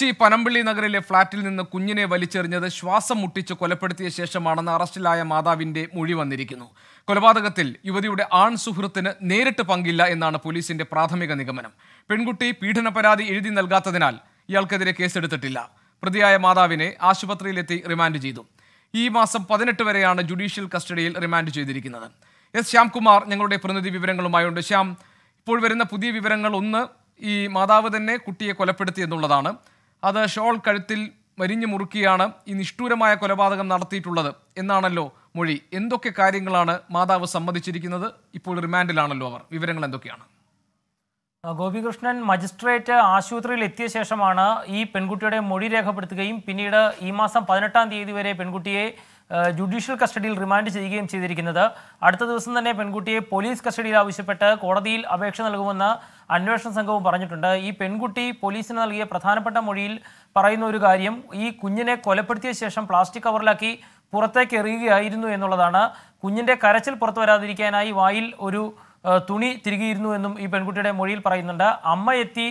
കൊച്ചി പനമ്പിള്ളി നഗറിലെ ഫ്ളാറ്റിൽ നിന്ന് കുഞ്ഞിനെ വലിച്ചെറിഞ്ഞത് ശ്വാസം മുട്ടിച്ച് കൊലപ്പെടുത്തിയ ശേഷമാണെന്ന് അറസ്റ്റിലായ മാതാവിന്റെ മൊഴി വന്നിരിക്കുന്നു കൊലപാതകത്തിൽ യുവതിയുടെ ആൺ സുഹൃത്തിന് നേരിട്ട് പങ്കില്ല എന്നാണ് പോലീസിന്റെ പ്രാഥമിക നിഗമനം പെൺകുട്ടി പീഡന പരാതി എഴുതി നൽകാത്തതിനാൽ ഇയാൾക്കെതിരെ കേസെടുത്തിട്ടില്ല പ്രതിയായ മാതാവിനെ ആശുപത്രിയിലെത്തി റിമാൻഡ് ചെയ്തു ഈ മാസം പതിനെട്ട് വരെയാണ് ജുഡീഷ്യൽ കസ്റ്റഡിയിൽ റിമാൻഡ് ചെയ്തിരിക്കുന്നത് എസ് ശ്യാംകുമാർ ഞങ്ങളുടെ പ്രതിനിധി വിവരങ്ങളുമായുണ്ട് ശ്യാം ഇപ്പോൾ വരുന്ന പുതിയ വിവരങ്ങൾ ഒന്ന് ഈ മാതാവ് തന്നെ കുട്ടിയെ കൊലപ്പെടുത്തി എന്നുള്ളതാണ് അത് ഷോൾ കഴുത്തിൽ മരിഞ്ഞു മുറുക്കിയാണ് ഈ നിഷ്ഠൂരമായ കൊലപാതകം നടത്തിയിട്ടുള്ളത് എന്നാണല്ലോ മൊഴി എന്തൊക്കെ കാര്യങ്ങളാണ് മാതാവ് സമ്മതിച്ചിരിക്കുന്നത് ഇപ്പോൾ റിമാൻഡിലാണല്ലോ അവർ വിവരങ്ങൾ എന്തൊക്കെയാണ് ഗോപികൃഷ്ണൻ മജിസ്ട്രേറ്റ് ആശുപത്രിയിൽ എത്തിയ ശേഷമാണ് ഈ പെൺകുട്ടിയുടെ മൊഴി രേഖപ്പെടുത്തുകയും പിന്നീട് ഈ മാസം പതിനെട്ടാം തീയതി വരെ പെൺകുട്ടിയെ ജുഡീഷ്യൽ കസ്റ്റഡിയിൽ റിമാൻഡ് ചെയ്യുകയും ചെയ്തിരിക്കുന്നത് അടുത്ത ദിവസം തന്നെ പെൺകുട്ടിയെ പോലീസ് കസ്റ്റഡിയിൽ ആവശ്യപ്പെട്ട് കോടതിയിൽ അപേക്ഷ നൽകുമെന്ന് അന്വേഷണ സംഘവും പറഞ്ഞിട്ടുണ്ട് ഈ പെൺകുട്ടി പോലീസിന് നൽകിയ പ്രധാനപ്പെട്ട മൊഴിയിൽ പറയുന്ന ഒരു കാര്യം ഈ കുഞ്ഞിനെ കൊലപ്പെടുത്തിയ ശേഷം പ്ലാസ്റ്റിക് കവറിലാക്കി പുറത്തേക്ക് എറിയുകയായിരുന്നു എന്നുള്ളതാണ് കുഞ്ഞിൻ്റെ കരച്ചിൽ പുറത്തു വരാതിരിക്കാനായി വായിൽ ഒരു തുണി തിരികെയിരുന്നു എന്നും ഈ പെൺകുട്ടിയുടെ മൊഴിയിൽ പറയുന്നുണ്ട് അമ്മ എത്തി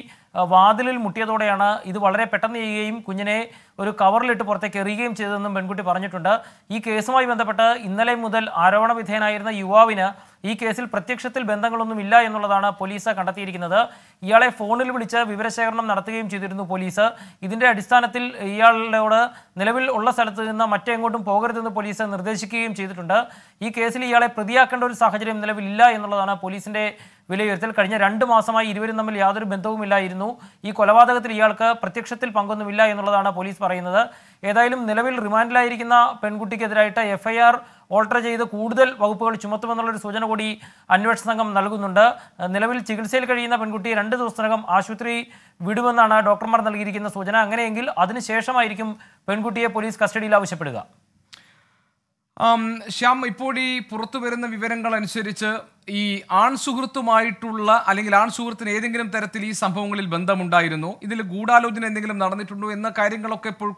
വാതിലിൽ മുട്ടിയതോടെയാണ് ഇത് വളരെ പെട്ടെന്ന് ചെയ്യുകയും കുഞ്ഞിനെ ഒരു കവറിലിട്ട് പുറത്തേക്ക് എറിയുകയും ചെയ്തതെന്നും പെൺകുട്ടി പറഞ്ഞിട്ടുണ്ട് ഈ കേസുമായി ബന്ധപ്പെട്ട് ഇന്നലെ മുതൽ ആരോപണ വിധേയനായിരുന്ന യുവാവിന് ഈ കേസിൽ പ്രത്യക്ഷത്തിൽ ബന്ധങ്ങളൊന്നും ഇല്ല എന്നുള്ളതാണ് പോലീസ് കണ്ടെത്തിയിരിക്കുന്നത് ഇയാളെ ഫോണിൽ വിളിച്ച് വിവരശേഖരണം നടത്തുകയും ചെയ്തിരുന്നു പോലീസ് ഇതിന്റെ അടിസ്ഥാനത്തിൽ ഇയാളോട് നിലവിൽ ഉള്ള സ്ഥലത്ത് നിന്ന് മറ്റെങ്ങോട്ടും പോകരുതെന്ന് പോലീസ് നിർദ്ദേശിക്കുകയും ചെയ്തിട്ടുണ്ട് ഈ കേസിൽ ഇയാളെ പ്രതിയാക്കേണ്ട ഒരു സാഹചര്യം നിലവിലില്ല എന്നുള്ളതാണ് പോലീസിന്റെ വിലയിരുത്തൽ കഴിഞ്ഞ രണ്ട് മാസമായി ഇരുവരും തമ്മിൽ യാതൊരു ബന്ധവുമില്ലായിരുന്നു ഈ കൊലപാതകത്തിൽ ഇയാൾക്ക് പ്രത്യക്ഷത്തിൽ പങ്കൊന്നുമില്ല എന്നുള്ളതാണ് പോലീസ് പറയുന്നത് ഏതായാലും നിലവിൽ റിമാൻഡിലായിരിക്കുന്ന പെൺകുട്ടിക്കെതിരായിട്ട് എഫ്ഐആർ ഓൾട്ടർ ചെയ്ത് കൂടുതൽ വകുപ്പുകൾ ചുമത്തുമെന്നുള്ളൊരു സൂചന കൂടി അന്വേഷണ സംഘം നൽകുന്നുണ്ട് നിലവിൽ ചികിത്സയിൽ കഴിയുന്ന പെൺകുട്ടി രണ്ട് ദിവസത്തിനകം ആശുപത്രി വിടുമെന്നാണ് ഡോക്ടർമാർ നൽകിയിരിക്കുന്ന സൂചന അങ്ങനെയെങ്കിൽ അതിനുശേഷമായിരിക്കും പെൺകുട്ടിയെ പോലീസ് കസ്റ്റഡിയിൽ ആവശ്യപ്പെടുക ശ്യാം ഇപ്പോൾ ഈ പുറത്തു വരുന്ന വിവരങ്ങൾ അനുസരിച്ച് ഈ ആൺ സുഹൃത്തുമായിട്ടുള്ള അല്ലെങ്കിൽ ആൺ സുഹൃത്തിന് ഏതെങ്കിലും തരത്തിൽ ഈ സംഭവങ്ങളിൽ ബന്ധമുണ്ടായിരുന്നു ഇതിൽ ഗൂഢാലോചന എന്തെങ്കിലും നടന്നിട്ടുണ്ടോ എന്ന കാര്യങ്ങളൊക്കെ ഇപ്പോൾ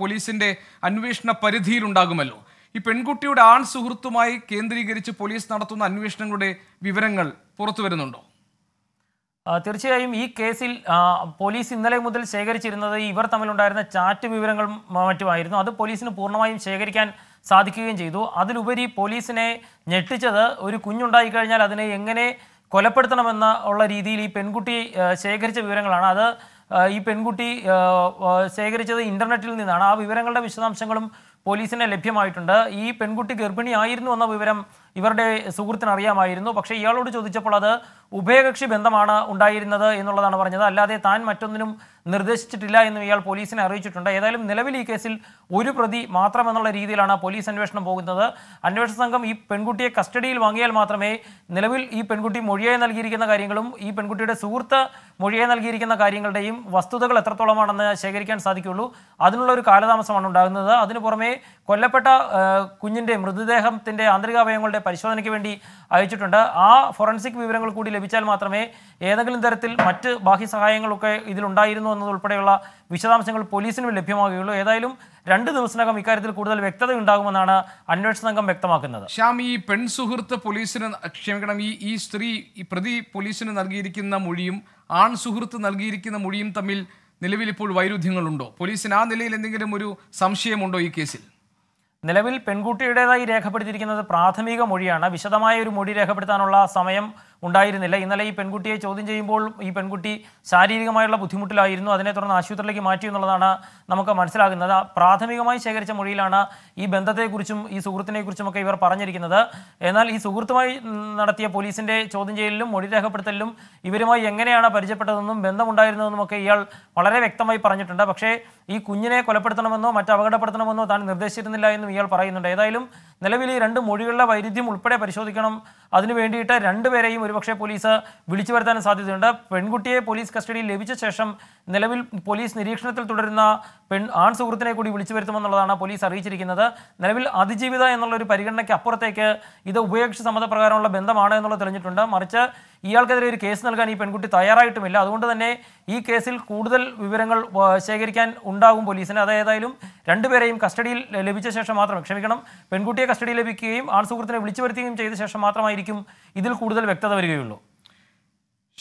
പോലീസിന്റെ അന്വേഷണ പരിധിയിലുണ്ടാകുമല്ലോ ഈ പെൺകുട്ടിയുടെ ആൺ സുഹൃത്തുമായി കേന്ദ്രീകരിച്ച് പോലീസ് നടത്തുന്ന അന്വേഷണങ്ങളുടെ വിവരങ്ങൾ പുറത്തു വരുന്നുണ്ടോ തീർച്ചയായും ഈ കേസിൽ പോലീസ് ഇന്നലെ മുതൽ ശേഖരിച്ചിരുന്നത് ഇവർ തമ്മിലുണ്ടായിരുന്ന ചാറ്റ് വിവരങ്ങൾ മറ്റുമായിരുന്നു അത് പോലീസിന് പൂർണ്ണമായും ശേഖരിക്കാൻ സാധിക്കുകയും ചെയ്തു അതിലുപരി പോലീസിനെ ഞെട്ടിച്ചത് ഒരു കുഞ്ഞുണ്ടായിക്കഴിഞ്ഞാൽ അതിനെ എങ്ങനെ കൊലപ്പെടുത്തണമെന്ന ഉള്ള രീതിയിൽ ഈ പെൺകുട്ടി ശേഖരിച്ച വിവരങ്ങളാണ് അത് ഈ പെൺകുട്ടി ശേഖരിച്ചത് ഇൻ്റർനെറ്റിൽ നിന്നാണ് ആ വിവരങ്ങളുടെ വിശദാംശങ്ങളും പോലീസിന് ലഭ്യമായിട്ടുണ്ട് ഈ പെൺകുട്ടി ഗർഭിണിയായിരുന്നു എന്ന വിവരം ഇവരുടെ സുഹൃത്തിന് അറിയാമായിരുന്നു പക്ഷേ ഇയാളോട് ചോദിച്ചപ്പോൾ അത് ഉഭയകക്ഷി ബന്ധമാണ് ഉണ്ടായിരുന്നത് എന്നുള്ളതാണ് പറഞ്ഞത് അല്ലാതെ താൻ മറ്റൊന്നിനും നിർദ്ദേശിച്ചിട്ടില്ല എന്നും ഇയാൾ പോലീസിനെ അറിയിച്ചിട്ടുണ്ട് ഏതായാലും നിലവിൽ ഈ കേസിൽ ഒരു പ്രതി മാത്രമെന്നുള്ള രീതിയിലാണ് പോലീസ് അന്വേഷണം പോകുന്നത് അന്വേഷണ സംഘം ഈ പെൺകുട്ടിയെ കസ്റ്റഡിയിൽ വാങ്ങിയാൽ മാത്രമേ നിലവിൽ ഈ പെൺകുട്ടി മൊഴിയായി നൽകിയിരിക്കുന്ന കാര്യങ്ങളും ഈ പെൺകുട്ടിയുടെ സുഹൃത്ത് മൊഴിയായി നൽകിയിരിക്കുന്ന കാര്യങ്ങളുടെയും വസ്തുതകൾ എത്രത്തോളമാണെന്ന് ശേഖരിക്കാൻ സാധിക്കുള്ളൂ അതിനുള്ള ഒരു കാലതാമസമാണ് ഉണ്ടാകുന്നത് അതിനു പുറമെ കൊല്ലപ്പെട്ട കുഞ്ഞിൻ്റെ മൃതദേഹത്തിൻ്റെ ആന്തരികാവയവങ്ങളുടെ പരിശോധനയ്ക്ക് വേണ്ടി അയച്ചിട്ടുണ്ട് ആ ഫോറൻസിക് വിവരങ്ങൾ കൂടി ലഭിച്ചാൽ മാത്രമേ ഏതെങ്കിലും തരത്തിൽ മറ്റ് ബാഹ്യ സഹായങ്ങളൊക്കെ ഇതിലുണ്ടായിരുന്നു നടക്കുന്നു എന്നതുൾപ്പെടെയുള്ള വിശദാംശങ്ങൾ പോലീസിനും ലഭ്യമാകുകയുള്ളൂ ഏതായാലും രണ്ട് ദിവസത്തിനകം ഇക്കാര്യത്തിൽ കൂടുതൽ വ്യക്തത ഉണ്ടാകുമെന്നാണ് അന്വേഷണ സംഘം വ്യക്തമാക്കുന്നത് ശ്യാം ഈ പെൺസുഹൃത്ത് പോലീസിന് ക്ഷമിക്കണം ഈ ഈ സ്ത്രീ ഈ പ്രതി പോലീസിന് നൽകിയിരിക്കുന്ന മൊഴിയും ആൺ സുഹൃത്ത് നൽകിയിരിക്കുന്ന മൊഴിയും തമ്മിൽ നിലവിൽ ഇപ്പോൾ വൈരുദ്ധ്യങ്ങളുണ്ടോ പോലീസിന് ആ നിലയിൽ എന്തെങ്കിലും ഒരു സംശയമുണ്ടോ ഈ കേസിൽ നിലവിൽ പെൺകുട്ടിയുടേതായി രേഖപ്പെടുത്തിയിരിക്കുന്നത് പ്രാഥമിക മൊഴിയാണ് വിശദമായ ഒരു മൊഴി രേഖപ്പെടുത്താനുള്ള സമയം ഉണ്ടായിരുന്നില്ല ഇന്നലെ ഈ പെൺകുട്ടിയെ ചോദ്യം ചെയ്യുമ്പോൾ ഈ പെൺകുട്ടി ശാരീരികമായുള്ള ബുദ്ധിമുട്ടിലായിരുന്നു അതിനെ തുടർന്ന് ആശുപത്രിയിലേക്ക് മാറ്റി എന്നുള്ളതാണ് നമുക്ക് മനസ്സിലാകുന്നത് പ്രാഥമികമായി ശേഖരിച്ച മൊഴിയിലാണ് ഈ ബന്ധത്തെക്കുറിച്ചും ഈ സുഹൃത്തിനെക്കുറിച്ചുമൊക്കെ ഇവർ പറഞ്ഞിരിക്കുന്നത് എന്നാൽ ഈ സുഹൃത്തുമായി നടത്തിയ പോലീസിൻ്റെ ചോദ്യം ചെയ്യലിലും മൊഴി രേഖപ്പെടുത്തലിലും ഇവരുമായി എങ്ങനെയാണ് പരിചയപ്പെട്ടതെന്നും ബന്ധമുണ്ടായിരുന്നതെന്നും ഒക്കെ ഇയാൾ വളരെ വ്യക്തമായി പറഞ്ഞിട്ടുണ്ട് പക്ഷേ ഈ കുഞ്ഞിനെ കൊലപ്പെടുത്തണമെന്നോ മറ്റ് അപകടപ്പെടുത്തണമെന്നോ താൻ നിർദ്ദേശിച്ചിരുന്നില്ല എന്നും ഇയാൾ പറയുന്നുണ്ട് ഏതായാലും നിലവിൽ ഈ രണ്ട് മൊഴികളുടെ വൈരുദ്ധ്യം ഉൾപ്പെടെ പരിശോധിക്കണം അതിനു വേണ്ടിയിട്ട് രണ്ടുപേരെയും ഒരുപക്ഷെ പോലീസ് വിളിച്ചു വരുത്താനും സാധ്യതയുണ്ട് പെൺകുട്ടിയെ പോലീസ് കസ്റ്റഡിയിൽ ലഭിച്ച ശേഷം നിലവിൽ പോലീസ് നിരീക്ഷണത്തിൽ തുടരുന്ന പെൺ ആൺ സുഹൃത്തിനെ കൂടി വിളിച്ചു വരുത്തുമെന്നുള്ളതാണ് പോലീസ് അറിയിച്ചിരിക്കുന്നത് നിലവിൽ അതിജീവിത എന്നുള്ള ഒരു പരിഗണനയ്ക്ക് അപ്പുറത്തേക്ക് ഇത് ഉപയോഗിച്ച് സമ്മതപ്രകാരമുള്ള ബന്ധമാണ് എന്നുള്ളത് തെളിഞ്ഞിട്ടുണ്ട് മറിച്ച് ഇയാൾക്കെതിരെ ഒരു കേസ് നൽകാൻ ഈ പെൺകുട്ടി തയ്യാറായിട്ടുമില്ല അതുകൊണ്ട് തന്നെ ഈ കേസിൽ കൂടുതൽ വിവരങ്ങൾ ശേഖരിക്കാൻ ഉണ്ടാകും പോലീസിന് അതേതായാലും രണ്ടുപേരെയും കസ്റ്റഡിയിൽ ലഭിച്ച ശേഷം മാത്രം ക്ഷമിക്കണം പെൺകുട്ടിയെ കസ്റ്റഡിയിൽ ലഭിക്കുകയും ആൺ സുഹൃത്തിനെ വിളിച്ചു വരുത്തുകയും ചെയ്ത ശേഷം മാത്രമായിരിക്കും ഇതിൽ കൂടുതൽ വ്യക്തത വരികയുള്ളൂ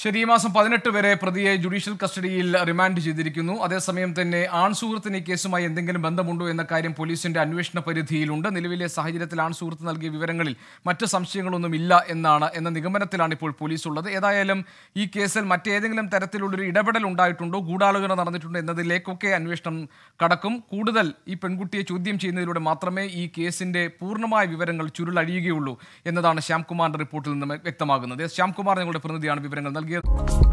ശരി ഈ മാസം പതിനെട്ട് വരെ പ്രതിയെ ജുഡീഷ്യൽ കസ്റ്റഡിയിൽ റിമാൻഡ് ചെയ്തിരിക്കുന്നു അതേസമയം തന്നെ ആൺസുഹൃത്തിന് ഈ കേസുമായി എന്തെങ്കിലും ബന്ധമുണ്ടോ എന്ന കാര്യം പോലീസിന്റെ അന്വേഷണ പരിധിയിലുണ്ട് നിലവിലെ സാഹചര്യത്തിൽ ആൺസുഹൃത്ത് നൽകിയ വിവരങ്ങളിൽ മറ്റ് സംശയങ്ങളൊന്നും ഇല്ല എന്നാണ് എന്ന നിഗമനത്തിലാണ് ഇപ്പോൾ പോലീസ് ഉള്ളത് ഏതായാലും ഈ കേസിൽ മറ്റേതെങ്കിലും തരത്തിലുള്ളൊരു ഇടപെടൽ ഉണ്ടായിട്ടുണ്ടോ ഗൂഢാലോചന നടന്നിട്ടുണ്ടോ എന്നതിലേക്കൊക്കെ അന്വേഷണം കടക്കും കൂടുതൽ ഈ പെൺകുട്ടിയെ ചോദ്യം ചെയ്യുന്നതിലൂടെ മാത്രമേ ഈ കേസിന്റെ പൂർണ്ണമായ വിവരങ്ങൾ ചുരുളഴിയുകയുള്ളൂ എന്നതാണ് ശ്യാംകുമാറിന്റെ റിപ്പോർട്ടിൽ നിന്ന് വ്യക്തമാകുന്നത് ശ്യാംകുമാർ ഞങ്ങളുടെ പ്രതിനിധിയാണ് വിവരങ്ങൾ നൽകി Target.